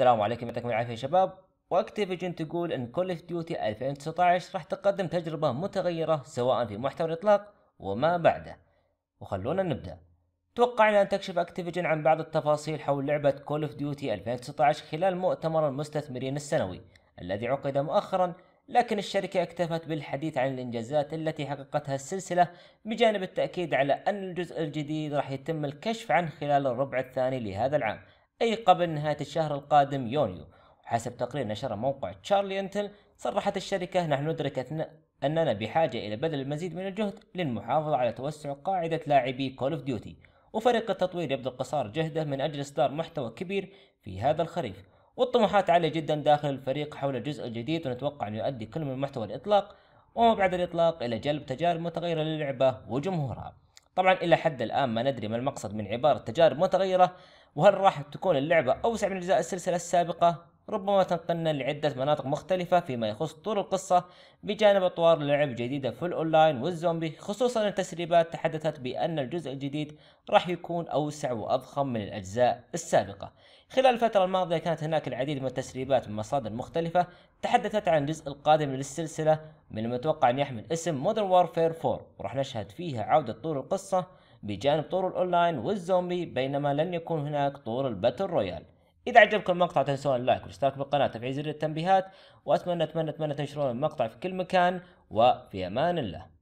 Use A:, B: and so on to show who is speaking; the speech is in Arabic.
A: السلام عليكم يعطيكم العافية يا شباب واكتيفيجن تقول ان كول اوف ديوتي 2019 راح تقدم تجربة متغيرة سواء في محتوى الاطلاق وما بعده وخلونا نبدأ توقعنا ان تكشف اكتيفيجن عن بعض التفاصيل حول لعبة كول اوف ديوتي 2019 خلال مؤتمر المستثمرين السنوي الذي عقد مؤخرا لكن الشركة اكتفت بالحديث عن الإنجازات التي حققتها السلسلة بجانب التأكيد على أن الجزء الجديد راح يتم الكشف عنه خلال الربع الثاني لهذا العام أي قبل نهاية الشهر القادم يونيو حسب تقرير نشره موقع تشارلي انتل صرحت الشركة نحن ندرك أننا بحاجة إلى بذل المزيد من الجهد للمحافظة على توسع قاعدة لاعبي كول اوف ديوتي وفريق التطوير يبذل قصار جهده من أجل إصدار محتوى كبير في هذا الخريف والطموحات عالية جدا داخل الفريق حول الجزء الجديد ونتوقع أن يؤدي كل من محتوى الإطلاق وما بعد الإطلاق إلى جلب تجارب متغيرة للعبة وجمهورها طبعا الى حد الان ما ندري ما المقصد من عباره تجارب متغيره وهل راح تكون اللعبه اوسع من اجزاء السلسله السابقه ربما تنقلنا لعدة مناطق مختلفة فيما يخص طول القصة بجانب أطوار لعب جديدة في الأونلاين والزومبي خصوصا التسريبات تحدثت بأن الجزء الجديد راح يكون أوسع وأضخم من الأجزاء السابقة خلال الفترة الماضية كانت هناك العديد من التسريبات من مصادر مختلفة تحدثت عن الجزء القادم للسلسلة من المتوقع أن يحمل اسم Modern Warfare 4 وراح نشهد فيها عودة طول القصة بجانب طور الأونلاين والزومبي بينما لن يكون هناك طور الباتل رويال اذا عجبكم المقطع تنسون اللايك والاشتراك بالقناه وتفعيل زر التنبيهات واتمنى اتمنى اتمنى تنشرون المقطع في كل مكان وفي امان الله